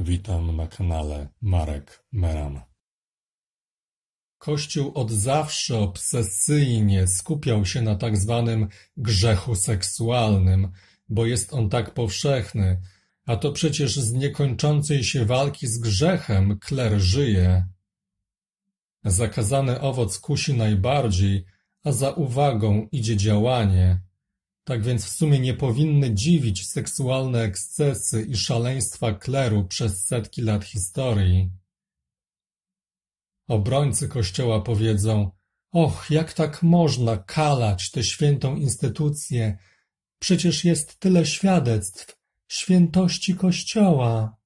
Witam na kanale Marek Meran. Kościół od zawsze obsesyjnie skupiał się na tak zwanym grzechu seksualnym, bo jest on tak powszechny, a to przecież z niekończącej się walki z grzechem kler żyje. Zakazany owoc kusi najbardziej, a za uwagą idzie działanie. Tak więc w sumie nie powinny dziwić seksualne ekscesy i szaleństwa kleru przez setki lat historii. Obrońcy Kościoła powiedzą, och, jak tak można kalać tę świętą instytucję, przecież jest tyle świadectw świętości Kościoła.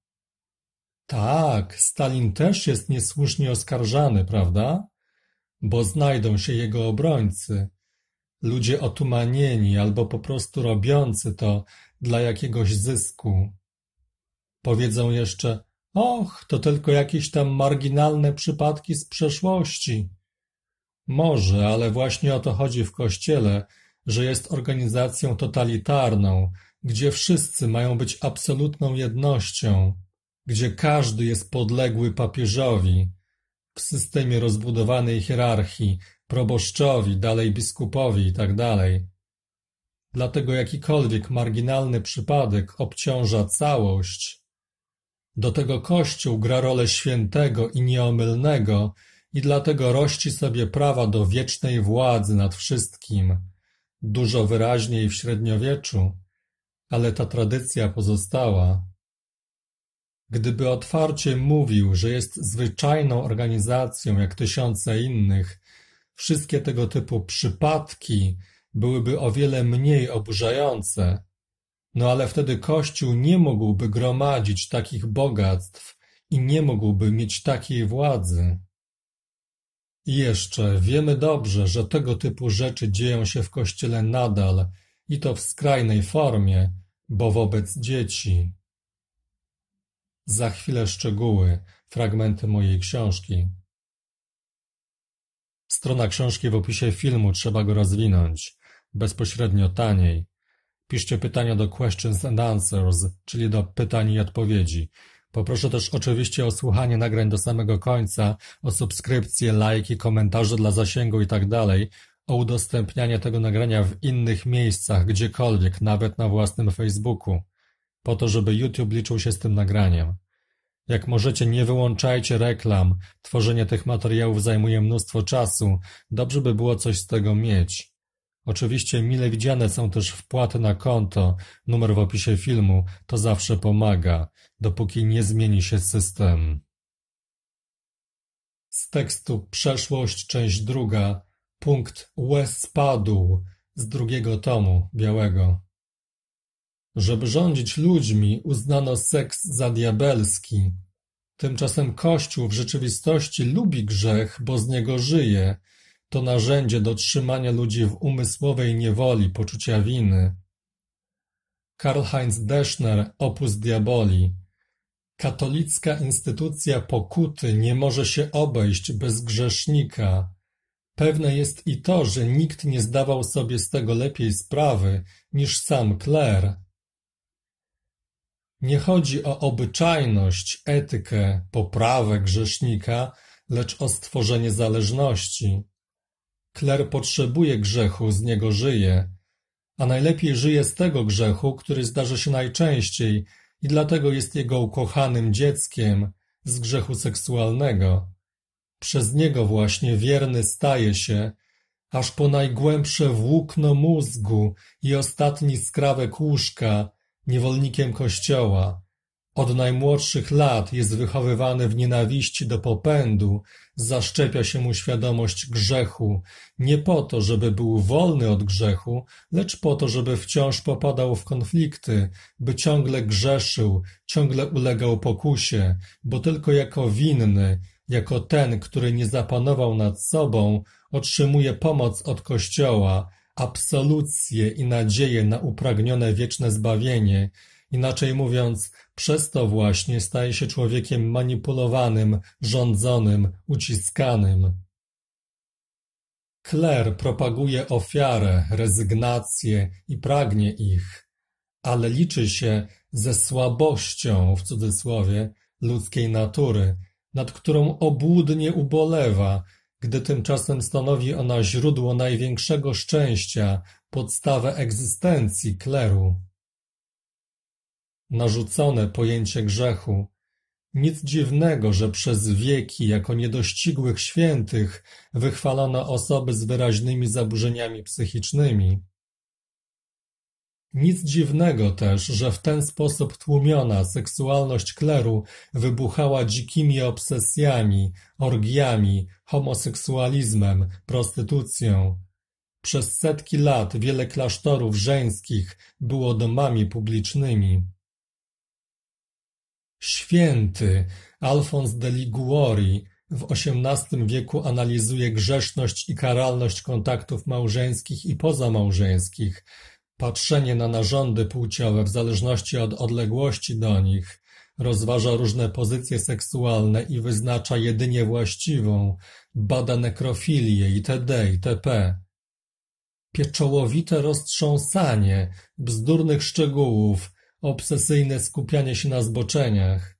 Tak, Stalin też jest niesłusznie oskarżany, prawda? Bo znajdą się jego obrońcy, ludzie otumanieni albo po prostu robiący to dla jakiegoś zysku. Powiedzą jeszcze, och, to tylko jakieś tam marginalne przypadki z przeszłości. Może, ale właśnie o to chodzi w Kościele, że jest organizacją totalitarną, gdzie wszyscy mają być absolutną jednością, gdzie każdy jest podległy papieżowi, w systemie rozbudowanej hierarchii, proboszczowi, dalej biskupowi i tak dalej. Dlatego jakikolwiek marginalny przypadek obciąża całość. Do tego Kościół gra rolę świętego i nieomylnego i dlatego rości sobie prawa do wiecznej władzy nad wszystkim. Dużo wyraźniej w średniowieczu, ale ta tradycja pozostała. Gdyby otwarcie mówił, że jest zwyczajną organizacją jak tysiące innych, wszystkie tego typu przypadki byłyby o wiele mniej oburzające. No ale wtedy Kościół nie mógłby gromadzić takich bogactw i nie mógłby mieć takiej władzy. I jeszcze wiemy dobrze, że tego typu rzeczy dzieją się w Kościele nadal i to w skrajnej formie, bo wobec dzieci. Za chwilę szczegóły, fragmenty mojej książki. Strona książki w opisie filmu, trzeba go rozwinąć. Bezpośrednio taniej. Piszcie pytania do questions and answers, czyli do pytań i odpowiedzi. Poproszę też oczywiście o słuchanie nagrań do samego końca, o subskrypcje, lajki, komentarze dla zasięgu itd., tak o udostępnianie tego nagrania w innych miejscach, gdziekolwiek, nawet na własnym Facebooku, po to, żeby YouTube liczył się z tym nagraniem. Jak możecie nie wyłączajcie reklam, tworzenie tych materiałów zajmuje mnóstwo czasu, dobrze by było coś z tego mieć. Oczywiście mile widziane są też wpłaty na konto, numer w opisie filmu, to zawsze pomaga, dopóki nie zmieni się system. Z tekstu Przeszłość, część druga, punkt Łez spadł z drugiego tomu białego. Żeby rządzić ludźmi, uznano seks za diabelski. Tymczasem Kościół w rzeczywistości lubi grzech, bo z niego żyje. To narzędzie do trzymania ludzi w umysłowej niewoli poczucia winy. Karl-Heinz Deschner, Opus Diaboli. Katolicka instytucja pokuty nie może się obejść bez grzesznika. Pewne jest i to, że nikt nie zdawał sobie z tego lepiej sprawy niż sam Kler. Nie chodzi o obyczajność, etykę, poprawę grzesznika, lecz o stworzenie zależności. Kler potrzebuje grzechu, z niego żyje, a najlepiej żyje z tego grzechu, który zdarza się najczęściej i dlatego jest jego ukochanym dzieckiem z grzechu seksualnego. Przez niego właśnie wierny staje się, aż po najgłębsze włókno mózgu i ostatni skrawek łóżka, niewolnikiem Kościoła. Od najmłodszych lat jest wychowywany w nienawiści do popędu, zaszczepia się mu świadomość grzechu, nie po to, żeby był wolny od grzechu, lecz po to, żeby wciąż popadał w konflikty, by ciągle grzeszył, ciągle ulegał pokusie, bo tylko jako winny, jako ten, który nie zapanował nad sobą, otrzymuje pomoc od Kościoła, absolucję i nadzieję na upragnione wieczne zbawienie. Inaczej mówiąc, przez to właśnie staje się człowiekiem manipulowanym, rządzonym, uciskanym. Kler propaguje ofiarę, rezygnację i pragnie ich, ale liczy się ze słabością, w cudzysłowie, ludzkiej natury, nad którą obłudnie ubolewa, gdy tymczasem stanowi ona źródło największego szczęścia, podstawę egzystencji kleru. Narzucone pojęcie grzechu. Nic dziwnego, że przez wieki jako niedościgłych świętych wychwalono osoby z wyraźnymi zaburzeniami psychicznymi. Nic dziwnego też, że w ten sposób tłumiona seksualność kleru wybuchała dzikimi obsesjami, orgiami, homoseksualizmem, prostytucją. Przez setki lat wiele klasztorów żeńskich było domami publicznymi. Święty Alfons de Liguori w XVIII wieku analizuje grzeszność i karalność kontaktów małżeńskich i pozamałżeńskich, Patrzenie na narządy płciowe w zależności od odległości do nich rozważa różne pozycje seksualne i wyznacza jedynie właściwą, bada nekrofilię itd. itp. Pieczołowite roztrząsanie bzdurnych szczegółów, obsesyjne skupianie się na zboczeniach.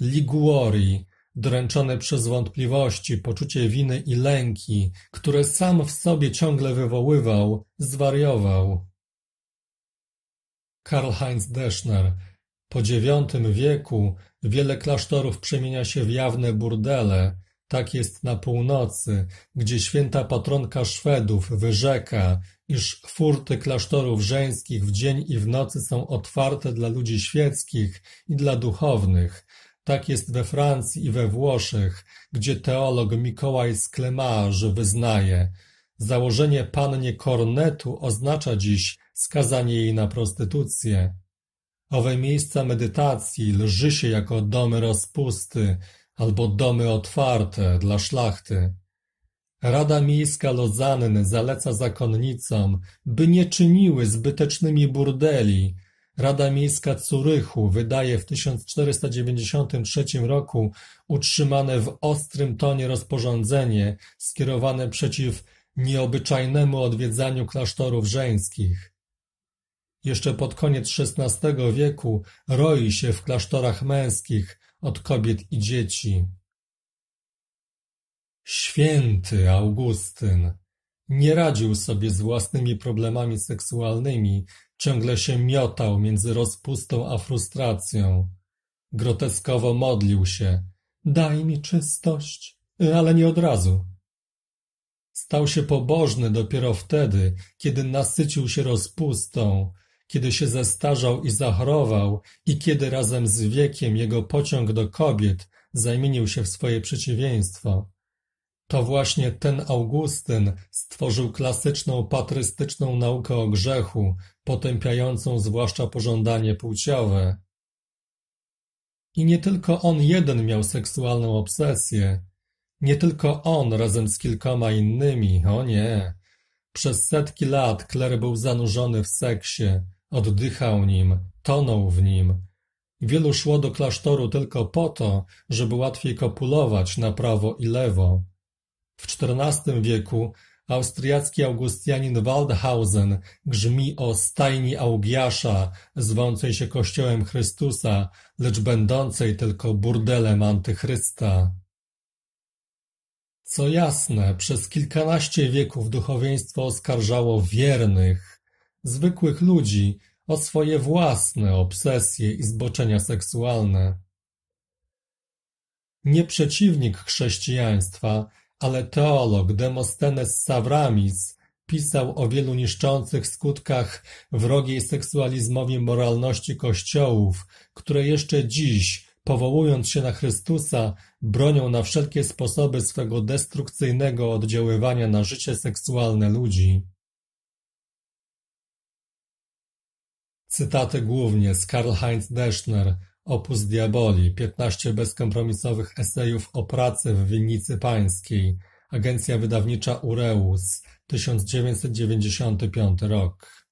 Liguori, dręczone przez wątpliwości, poczucie winy i lęki, które sam w sobie ciągle wywoływał, zwariował. Karl-Heinz Deschner. Po IX wieku wiele klasztorów przemienia się w jawne burdele. Tak jest na północy, gdzie święta patronka Szwedów wyrzeka, iż furty klasztorów żeńskich w dzień i w nocy są otwarte dla ludzi świeckich i dla duchownych. Tak jest we Francji i we Włoszech, gdzie teolog Mikołaj Sklemarz wyznaje. Założenie pannie kornetu oznacza dziś skazanie jej na prostytucję. Owe miejsca medytacji lży się jako domy rozpusty albo domy otwarte dla szlachty. Rada Miejska Lozanny zaleca zakonnicom, by nie czyniły zbytecznymi burdeli. Rada Miejska Curychu wydaje w 1493 roku utrzymane w ostrym tonie rozporządzenie skierowane przeciw nieobyczajnemu odwiedzaniu klasztorów żeńskich. Jeszcze pod koniec XVI wieku roi się w klasztorach męskich od kobiet i dzieci. Święty Augustyn nie radził sobie z własnymi problemami seksualnymi, ciągle się miotał między rozpustą a frustracją. Groteskowo modlił się. Daj mi czystość, ale nie od razu. Stał się pobożny dopiero wtedy, kiedy nasycił się rozpustą, kiedy się zestarzał i zachorował i kiedy razem z wiekiem jego pociąg do kobiet zamienił się w swoje przeciwieństwo. To właśnie ten Augustyn stworzył klasyczną patrystyczną naukę o grzechu, potępiającą zwłaszcza pożądanie płciowe. I nie tylko on jeden miał seksualną obsesję. Nie tylko on razem z kilkoma innymi, o nie. Przez setki lat Kler był zanurzony w seksie, oddychał nim, tonął w nim. Wielu szło do klasztoru tylko po to, żeby łatwiej kopulować na prawo i lewo. W XIV wieku austriacki augustianin Waldhausen grzmi o stajni Augiasza, zwącej się Kościołem Chrystusa, lecz będącej tylko burdelem antychrysta. Co jasne, przez kilkanaście wieków duchowieństwo oskarżało wiernych, zwykłych ludzi o swoje własne obsesje i zboczenia seksualne. Nie przeciwnik chrześcijaństwa, ale teolog Demostenes Savramis pisał o wielu niszczących skutkach wrogiej seksualizmowi moralności kościołów, które jeszcze dziś, powołując się na Chrystusa, bronią na wszelkie sposoby swego destrukcyjnego oddziaływania na życie seksualne ludzi. Cytaty głównie z Karl Heinz Deschner, Opus Diaboli, 15 bezkompromisowych esejów o pracy w winnicy pańskiej, Agencja Wydawnicza Ureus, 1995 rok.